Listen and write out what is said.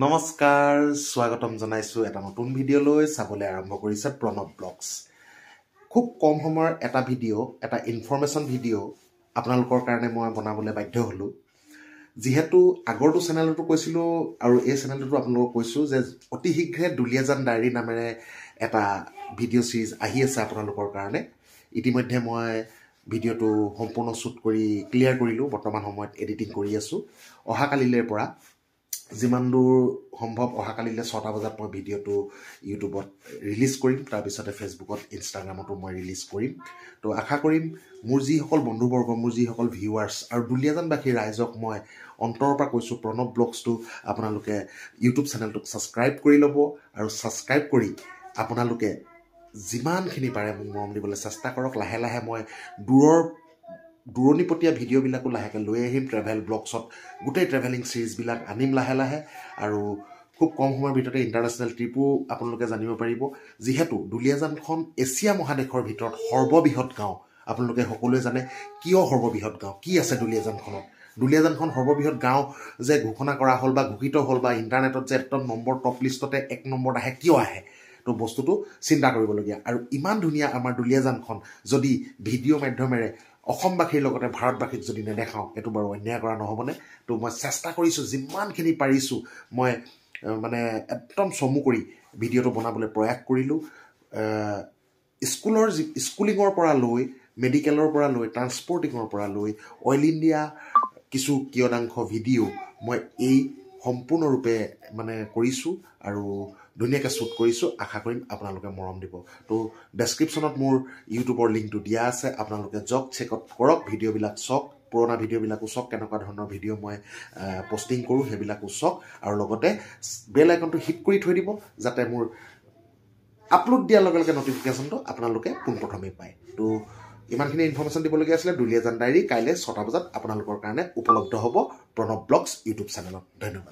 নমস্কাৰ স্বাগতম জনাইছোঁ এটা নতুন ভিডিঅ'লৈ চাবলৈ আৰম্ভ কৰিছে প্ৰণৱ ব্লগছ খুব কম সময়ৰ এটা ভিডিঅ' এটা ইনফৰ্মেশ্যন ভিডিঅ' আপোনালোকৰ কাৰণে মই বনাবলৈ বাধ্য হ'লোঁ যিহেতু আগৰটো চেনেলটো কৈছিলোঁ আৰু এই চেনেলটোতো আপোনালোকক কৈছোঁ যে অতি শীঘ্ৰে দুলীয়াজান ডায়েৰী নামেৰে এটা ভিডিঅ' ছিৰিজ আহি আছে আপোনালোকৰ কাৰণে ইতিমধ্যে মই ভিডিঅ'টো সম্পূৰ্ণ শ্বুট কৰি ক্লিয়াৰ কৰিলোঁ বৰ্তমান সময়ত এডিটিং কৰি আছোঁ অহাকালিলৈ পৰা যিমান দূৰ সম্ভৱ অহাকালিলৈ ছটা বজাত মই ভিডিঅ'টো ইউটিউবত ৰিলিজ কৰিম তাৰপিছতে ফেচবুকত ইনষ্টাগ্ৰামতো মই ৰিলিজ কৰিম তো আশা কৰিম মোৰ যিসকল বন্ধুবৰ্গ মোৰ যিসকল ভিউৱাৰ্ছ আৰু দুলীয়াজানবাসী ৰাইজক মই অন্তৰৰ পৰা কৈছোঁ প্ৰণৱ ব্লগছটো আপোনালোকে ইউটিউব চেনেলটোক ছাবস্ক্ৰাইব কৰি ল'ব আৰু ছাবস্ক্ৰাইব কৰি আপোনালোকে যিমানখিনি পাৰে মোক মৰম দিবলৈ চেষ্টা কৰক লাহে লাহে মই দূৰৰ দূৰণিপতীয়া ভিডিঅ'বিলাকো লাহেকৈ লৈ আহিম ট্ৰেভেল ব্লগছত গোটেই ট্ৰেভেলিং ছিৰিজবিলাক আনিম লাহে লাহে আৰু খুব কম সময়ৰ ভিতৰতে ইণ্টাৰনেশ্যনেল ট্ৰিপো আপোনালোকে জানিব পাৰিব যিহেতু দুলীয়াজানখন এছিয়া মহাদেশৰ ভিতৰত সৰ্ববৃহৎ গাঁও আপোনালোকে সকলোৱে জানে কিয় সৰ্ববৃহৎ গাঁও কি আছে দুলীয়াজানখনত দুলীয়াজানখন সৰ্ববৃহৎ গাঁও যে ঘোষণা কৰা হ'ল বা ঘোষিত হ'ল বা ইণ্টাৰনেটত যে একদম নম্বৰ টপ লিষ্টতে এক নম্বৰত আহে কিয় আহে তো বস্তুটো চিন্তা কৰিবলগীয়া আৰু ইমান ধুনীয়া আমাৰ দুলীয়াজানখন যদি ভিডিঅ' মাধ্যমেৰে অসমবাসীৰ লগতে ভাৰতবাসীক যদি নেদেখাওঁ সেইটো বাৰু অন্যায় কৰা নহ'বনে ত' মই চেষ্টা কৰিছোঁ যিমানখিনি পাৰিছোঁ মই মানে একদম চমু কৰি ভিডিঅ'টো বনাবলৈ প্ৰয়াস কৰিলোঁ স্কুলৰ যি স্কুলিঙৰ পৰা লৈ মেডিকেলৰ পৰা লৈ ট্ৰান্সপৰ্টিঙৰ পৰা লৈ অইল ইণ্ডিয়া কিছু কিয়দাংশ ভিডিঅ' মই এই সম্পূৰ্ণৰূপে মানে কৰিছোঁ আৰু ধুনীয়াকৈ শ্বুট কৰিছোঁ আশা কৰিম আপোনালোকে মৰম দিব তো ডেছক্ৰিপশ্যনত মোৰ ইউটিউবৰ লিংকটো দিয়া আছে আপোনালোকে যাওক চেকআউট কৰক ভিডিঅ'বিলাক চাওক পুৰণা ভিডিঅ'বিলাকো চাওক কেনেকুৱা ধৰণৰ ভিডিঅ' মই পষ্টিং কৰোঁ সেইবিলাকো চাওক আৰু লগতে বেল আইকনটো হিট কৰি থৈ দিব যাতে মোৰ আপলোড দিয়াৰ লগে লগে ন'টিফিকেশ্যনটো আপোনালোকে পোনপ্ৰথমেই পায় তো ইমানখিনি ইনফৰ্মেশ্যন দিবলগীয়া আছিলে দুলীয়া জান ডায়েৰী কাইলৈ ছটা বজাত আপোনালোকৰ কাৰণে উপলব্ধ হ'ব প্ৰণৱ ব্লগছ ইউটিউব চেনেলত ধন্যবাদ